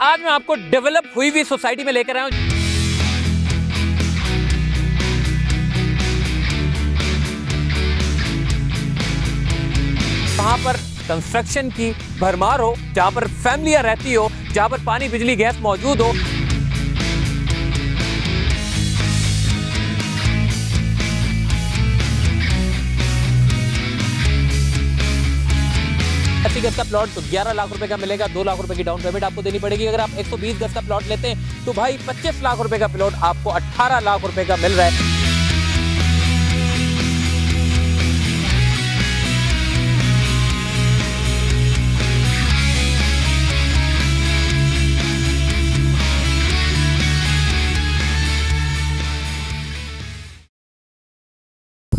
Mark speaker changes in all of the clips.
Speaker 1: आज मैं आपको डेवलप हुई हुई सोसाइटी में लेकर आया हूँ वहां पर कंस्ट्रक्शन की भरमार हो जहां पर फैमिलियां रहती हो जहां पर पानी बिजली गैस मौजूद हो गज का प्लॉट तो 11 लाख रुपए का मिलेगा दो लाख रुपए की डाउन पेमेंट आपको देनी पड़ेगी अगर आप 120 गज का प्लॉट लेते हैं तो भाई 25 लाख रुपए का प्लॉट आपको 18 लाख रुपए का मिल रहा है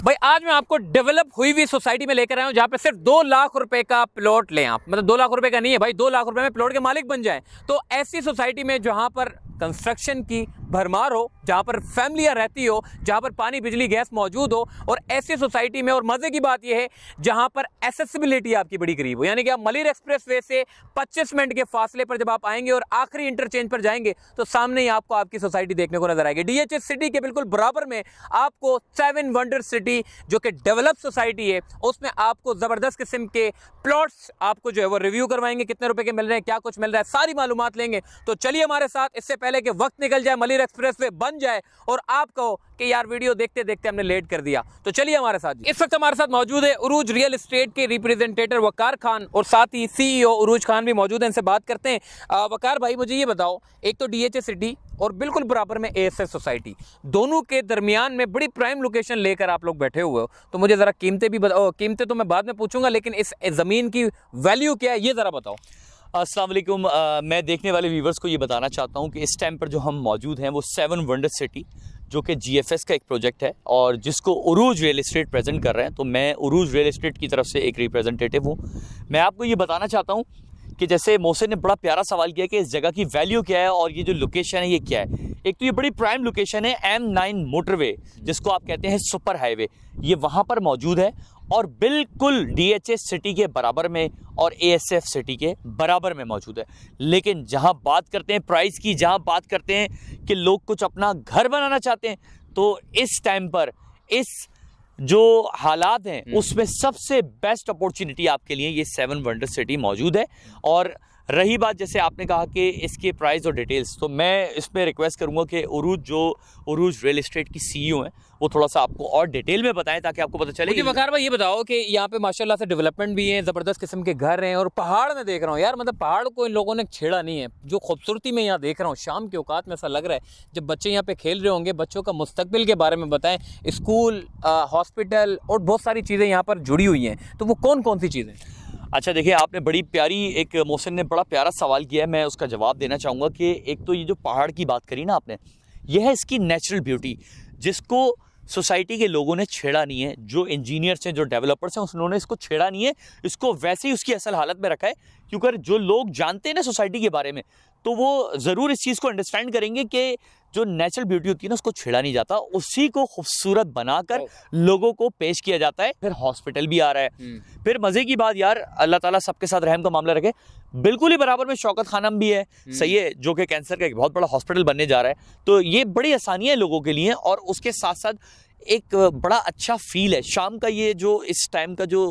Speaker 1: भाई आज मैं आपको डेवलप हुई हुई सोसाइटी में लेकर आया हूं जहां पे सिर्फ दो लाख रुपए का प्लॉट लें आप मतलब दो लाख रुपए का नहीं है भाई दो लाख रुपए में प्लॉट के मालिक बन जाए तो ऐसी सोसाइटी में जहां पर कंस्ट्रक्शन की भरमार हो जहां पर फैमिलियां रहती हो जहां पर पानी बिजली गैस मौजूद हो और ऐसी सोसाइटी में और मज़े की बात यह है जहां पर एसेसिबिलिटी आपकी बड़ी करीब हो यानी कि आप मलिर एक्सप्रेस वे से 25 मिनट के फासले पर जब आप आएंगे और आखिरी इंटरचेंज पर जाएंगे तो सामने ही आपको आपकी सोसाइटी देखने को नजर आएगी डी सिटी के बिल्कुल बराबर में आपको सेवन वंडर सिटी जो कि डेवलप सोसाइटी है उसमें आपको ज़बरदस्त किस्म के प्लॉट्स आपको जो है वो रिव्यू करवाएंगे कितने रुपए के मिल रहे हैं क्या कुछ मिल रहा है सारी मालूम लेंगे तो चलिए हमारे साथ इससे पहले कि वक्त निकल जाए मलिर एक्सप्रेस वे बन जाए और आपको कि यार वीडियो देखते देखते हमने लेट कर दिया तो चलिए हमारे साथ इस वक्त हमारे साथ मौजूद है उरूज रियल इस्टेट के रिप्रेजेंटेटर वकार खान और साथ ही सीईओ e उरूज खान भी मौजूद है इनसे बात करते हैं आ, वकार भाई मुझे ये बताओ एक तो डी सिटी और बिल्कुल बराबर में ए सोसाइटी दोनों के दरमियान में बड़ी प्राइम लोकेशन लेकर आप लोग बैठे हुए हो तो मुझे ज़रा कीमतें भी बताओ कीमतें तो मैं बाद में पूछूंगा लेकिन इस ज़मीन की वैल्यू क्या है ये ज़रा बताओ असलम मैं
Speaker 2: देखने वाले व्यूवर्स को ये बताना चाहता हूँ कि इस टाइम पर जो हम मौजूद हैं वो सेवन वंडर सिटी जो कि जीएफएस का एक प्रोजेक्ट है और जिसको उरूज रियल इस्टेट प्रेजेंट कर रहे हैं तो मैं उरूज रियल इस्टेट की तरफ से एक रिप्रेजेंटेटिव हूँ मैं आपको ये बताना चाहता हूँ कि जैसे मोहसिन ने बड़ा प्यारा सवाल किया कि इस जगह की वैल्यू क्या है और ये जो लोकेशन है ये क्या है एक तो ये बड़ी प्राइम लोकेशन है एम नाइन मोटरवे जिसको आप कहते हैं सुपर हाईवे ये वहाँ पर मौजूद है और बिल्कुल डीएचएस सिटी के बराबर में और एएसएफ सिटी के बराबर में मौजूद है लेकिन जहाँ बात करते हैं प्राइस की जहाँ बात करते हैं कि लोग कुछ अपना घर बनाना चाहते हैं तो इस टाइम पर इस जो हालात हैं हम्म। उसमें सबसे बेस्ट अपॉर्चुनिटी आपके लिए ये सेवन वंडर सिटी मौजूद है और रही बात जैसे आपने कहा कि इसके प्राइस और डिटेल्स तो मैं इसमें रिक्वेस्ट करूंगा कि उरूज जो उरूज रियल इस्टेट की सी हैं वो थोड़ा सा आपको और डिटेल में बताएं ताकि आपको पता चले कि
Speaker 1: वकार भाई ये बताओ कि यहाँ पे माशाल्लाह से डेवलपमेंट भी है ज़बरदस्त किस्म के घर हैं और पहाड़ में देख रहा हूँ यार मतलब पहाड़ को इन लोगों ने छेड़ा नहीं है जो खूबसूरती में यहाँ देख रहा हूँ शाम के औकात में ऐसा लग रहा है जब बच्चे यहाँ पर खेल रहे होंगे बच्चों का मुस्तबिल के बारे में बताएँ स्कूल हॉस्पिटल और बहुत सारी चीज़ें यहाँ पर जुड़ी हुई हैं तो वो कौन
Speaker 2: कौन सी चीज़ें अच्छा देखिए आपने बड़ी प्यारी एक मोहसिन ने बड़ा प्यारा सवाल किया है मैं उसका जवाब देना चाहूँगा कि एक तो ये जो पहाड़ की बात करी ना आपने यह है इसकी नेचुरल ब्यूटी जिसको सोसाइटी के लोगों ने छेड़ा नहीं है जो इंजीनियर्स हैं जो डेवलपर्स हैं उन्होंने इसको छेड़ा नहीं है इसको वैसे ही उसकी असल हालत में रखा है क्योंकि जो लोग जानते हैं ना सोसाइटी के बारे में तो वो ज़रूर इस चीज़ को अंडरस्टैंड करेंगे कि जो नेचुरल ब्यूटी होती है ना उसको छेड़ा नहीं जाता उसी को खूबसूरत बनाकर लोगों को पेश किया जाता है फिर हॉस्पिटल भी आ रहा है हम्म। फिर मज़े की बात यार अल्लाह ताला सबके साथ रहम का मामला रखे बिल्कुल ही बराबर में शौकत खानम भी है हम्म। सही है जो कि कैंसर का एक बहुत बड़ा हॉस्पिटल बनने जा रहा है तो ये बड़ी आसानियाँ लोगों के लिए और उसके साथ साथ एक बड़ा अच्छा फील है शाम का ये जो इस टाइम का जो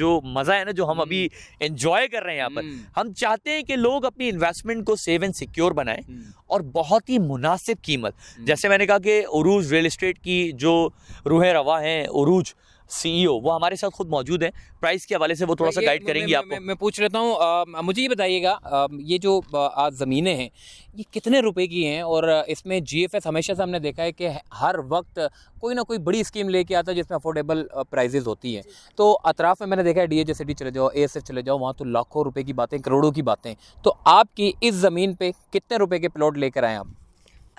Speaker 2: जो मज़ा है ना जो हम हम्म। अभी एंजॉय कर रहे हैं यहाँ पर हम्म। हम चाहते हैं कि लोग अपनी इन्वेस्टमेंट को सेव एंड सिक्योर बनाएं हम्म। और बहुत ही मुनासिब कीमत जैसे मैंने कहा कि उरूज रियल इस्टेट की जो रूह रवा हैं उरूज सीईओ e वो हमारे साथ खुद मौजूद हैं प्राइस के हवाले से वो थोड़ा सा गाइड करेंगे आपको मैं,
Speaker 1: मैं पूछ लेता हूँ मुझे ये बताइएगा ये जो आज ज़मीनें हैं ये कितने रुपए की हैं और इसमें जीएफएस हमेशा से हमने देखा है कि हर वक्त कोई ना कोई बड़ी स्कीम लेके आता है जिसमें अफोर्डेबल प्राइजेज होती हैं तो अतराफ़ में मैंने देखा है डी एच सिटी चले जाओ ए चले जाओ वहाँ तो लाखों रुपये की बातें करोड़ों की बातें तो आपकी इस ज़मीन पर कितने रुपये के प्लॉट लेकर आए आप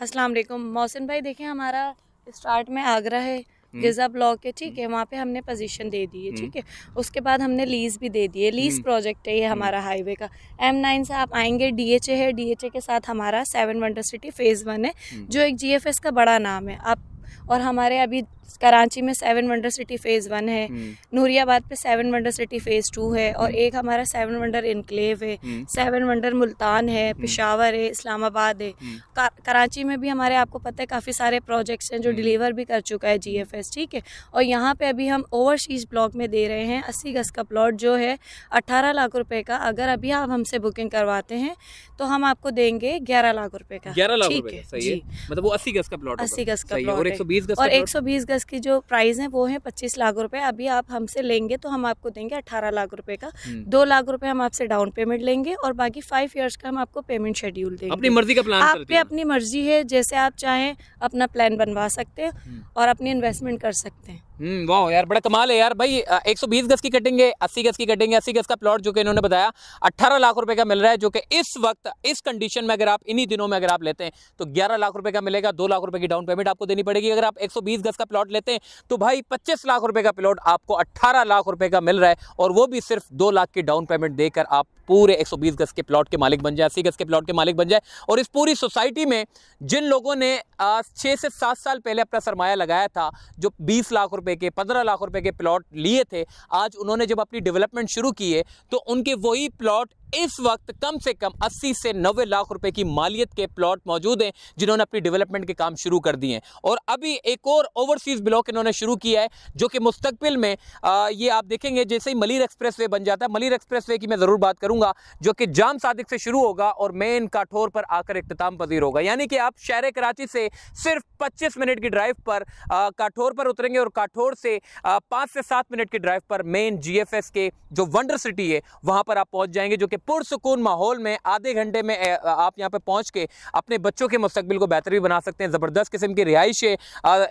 Speaker 3: असलम मौसम भाई देखें हमारा स्टार्ट में आगरा है गजा ब्लॉक है ठीक है हम्म। वहाँ पे हमने पोजीशन दे दी है हम्म। ठीक है उसके बाद हमने लीज भी दे दी है लीज प्रोजेक्ट हम्म। है ये हमारा हाईवे का एम नाइन से आप आएंगे डीएचए है डीएचए के साथ हमारा seven wonder city phase one है जो एक जीएफएस का बड़ा नाम है आप और हमारे अभी कराची में seven wonder city phase one है हम्म। नूरियाबाद पे seven wonder city phase two है और हम्म। एक हमारा सेवन वंडर इनक्लेव है सेवन वंडर मुल्तान है पिशावर हम्म। है इस्लामाबाद है का, कराची में भी हमारे आपको पता है काफ़ी सारे प्रोजेक्ट्स हैं जो डिलीवर भी कर चुका है जी ठीक है और यहाँ पे अभी हम ओवरसीज ब्लॉक में दे रहे हैं अस्सी गज़ का प्लॉट जो है अट्ठारह लाख रुपए का अगर अभी आप हमसे बुकिंग करवाते हैं तो हम आपको देंगे ग्यारह लाख रुपये का ग्यारह लाख ठीक है
Speaker 1: मतलब वो अस्सी गज़ का प्लॉट अस्सी गज़ का प्लॉट और एक और
Speaker 3: 120 गज की जो प्राइस है वो है पच्चीस लाख रुपए अभी आप हमसे लेंगे तो हम आपको देंगे अठारह लाख रुपए का हम्म। दो लाख रुपए हम आपसे डाउन पेमेंट लेंगे और बाकी फाइव ईयर्स का हम आपको पेमेंट शेड्यूल
Speaker 1: देंगे अपनी मर्जी का प्लान आप पे
Speaker 3: अपनी मर्जी है जैसे आप चाहें अपना प्लान बनवा सकते हैं हम्म। और अपनी इन्वेस्टमेंट कर सकते हैं
Speaker 1: हम्म, वाह यार बड़ा कमाल है यार भाई 120 गज की कटिंग है 80 गज की कटिंग है 80 गज का प्लॉट जो कि इन्होंने बताया 18 लाख रुपए का मिल रहा है जो कि इस वक्त इस कंडीशन में अगर आप इन्हीं दिनों में अगर आप लेते हैं तो 11 लाख रुपए का मिलेगा 2 लाख रुपए की डाउन पेमेंट आपको देनी पड़ेगी अगर आप 120 गज का प्लॉट लेते हैं तो भाई पच्चीस लाख रुपये का प्लॉट आपको अट्ठारह लाख रुपये का मिल रहा है और वो भी सिर्फ दो लाख की डाउन पेमेंट देकर आप पूरे एक गज के प्लॉट के मालिक बन जाए अस्सी गज के प्लॉट के मालिक बन जाए और इस पूरी सोसाइटी में जिन लोगों ने छः से सात साल पहले अपना सरमाया लगाया था जो बीस लाख रुपये रुपए के पंद्रह लाख रुपए के प्लॉट लिए थे आज उन्होंने जब अपनी डेवलपमेंट शुरू की है तो उनके वही प्लॉट इस वक्त कम से कम 80 से 90 लाख रुपए की मालियत के प्लॉट मौजूद हैं जिन्होंने अपनी डेवलपमेंट के काम शुरू कर दिए हैं और अभी एक और ओवरसीज़ ब्लॉक इन्होंने शुरू किया है जो कि मुस्तबिल में आ, ये आप देखेंगे जैसे ही मलिर एक्सप्रेस बन जाता है मलिर एक्सप्रेस की मैं ज़रूर बात करूंगा जो कि जाम सादिक से शुरू होगा और मेन काठोर पर आकर इख्ताम पजीर होगा यानी कि आप शहर कराची से सिर्फ पच्चीस मिनट की ड्राइव पर काठोर पर उतरेंगे और काठोर से पाँच से सात मिनट की ड्राइव पर मेन जी के जो वंडर सिटी है वहाँ पर आप पहुँच जाएंगे जो कि के पुरसकून माहौल में आधे घंटे में आप यहाँ पर पहुँच के अपने बच्चों के मुस्तबिल को बेहतर भी बना सकते हैं ज़बरदस्त किस्म की रिहाइश है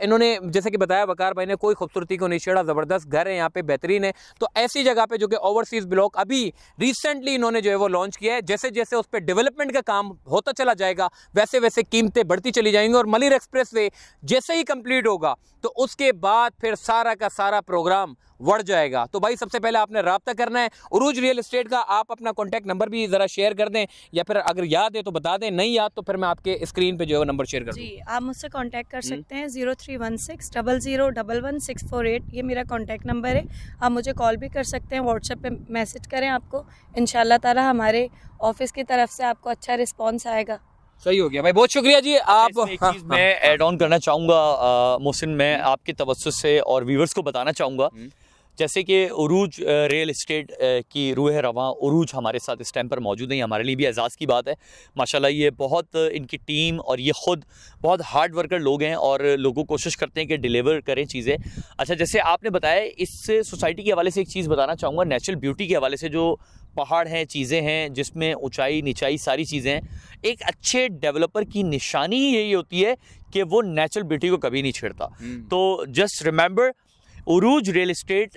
Speaker 1: इन्होंने जैसे कि बताया वकार भाई ने कोई खूबसूरती को नहीं छेड़ा ज़बरदस्त घर है यहाँ पर बेहतरीन है तो ऐसी जगह पर जो कि ओवरसीज़ ब्लॉक अभी रिसेंटली इन्होंने जो है वो लॉन्च किया है जैसे जैसे उस पर डेवलपमेंट का काम होता चला जाएगा वैसे वैसे कीमतें बढ़ती चली जाएंगी और मलिर एक्सप्रेस जैसे ही कंप्लीट होगा तो उसके बाद फिर सारा का सारा प्रोग्राम बढ़ जाएगा तो भाई सबसे पहले आपने रबता करना है उरूज रियल इस्टेट का आप अपना कॉन्टैक्ट नंबर भी ज़रा शेयर कर दें या फिर अगर याद है तो बता दें नहीं याद तो फिर मैं आपके स्क्रीन पर जो है नंबर शेयर कर जी
Speaker 3: आप मुझसे कॉन्टैक्ट कर हम्म। सकते हैं zero three one six double zero double one six four eight ये मेरा कॉन्टैक्ट नंबर है आप मुझे कॉल भी कर सकते हैं व्हाट्सएप पर मैसेज करें आपको इन ताला हमारे ऑफिस की तरफ से आपको अच्छा रिस्पॉन्स आएगा
Speaker 2: सही हो गया भाई बहुत शुक्रिया जी अच्छा, आप हाँ, मैं हाँ, एड हाँ। ऑन करना चाहूँगा मोहसिन मैं हम्म। आपके तवस्त से और व्यूवर्स को बताना चाहूँगा हम्म। जैसे कि अरूज रियल इस्टेट की रूह रवा रूज हमारे साथ इस टाइम पर मौजूद है हमारे लिए भी एजाज़ की बात है माशाल्लाह ये बहुत इनकी टीम और ये ख़ुद बहुत हार्ड वर्कर लोग हैं और लोगों कोशिश करते हैं कि डिलीवर करें चीज़ें अच्छा जैसे आपने बताया इस सोसाइटी के हवाले से एक चीज़ बताना चाहूँगा नेचुरल ब्यूटी के हवाले से जो पहाड़ हैं चीज़ें हैं जिसमें ऊँचाई निचाई सारी चीज़ें हैं एक अच्छे डेवलपर की निशानी ही यही होती है कि वो नेचुरल ब्यूटी को कभी नहीं छेड़ता हम्म। तो just remember Urooj real estate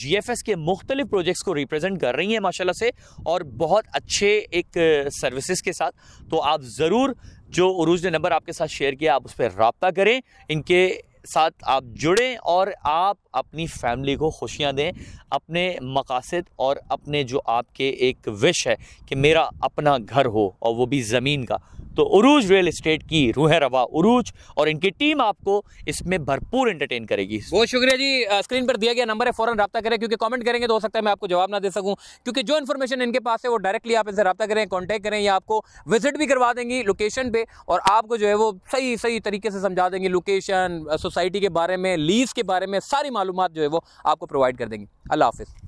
Speaker 2: G F S के मुख्तलिफ प्रोजेक्ट्स को रिप्रेजेंट कर रही हैं माशाल्लाह से और बहुत अच्छे एक सर्विसेज के साथ तो आप ज़रूर जो उरूज ने नंबर आपके साथ शेयर किया आप उस पर रबता करें इनके साथ आप जुड़ें और आप अपनी फैमिली को खुशियाँ दें अपने मकासद और अपने जो आपके एक विश है कि मेरा अपना घर हो और वो भी ज़मीन का तो उरूज रियल इस्टेट की रूह रवा उरूज और इनकी टीम आपको इसमें भरपूर एंटरटेन करेगी
Speaker 1: बहुत शुक्रिया जी स्क्रीन पर दिया गया नंबर है फ़ौरन रब्ता करें क्योंकि कमेंट करेंगे तो हो सकता है मैं आपको जवाब ना दे सकूँ क्योंकि जो इन्फॉर्मेशन इनके पास है वो डायरेक्टली आप इनसे रब्ता करें कॉन्टैक्ट करें या आपको विजिट भी करवा देंगी लोकेशन पर और आपको जो है वो सही सही तरीके से समझा देंगे लोकेशन सोसाइटी के बारे में लीज़ के बारे में सारी मालूम जो है वो आपको प्रोवाइड कर देंगी अल्लाह हाफिज़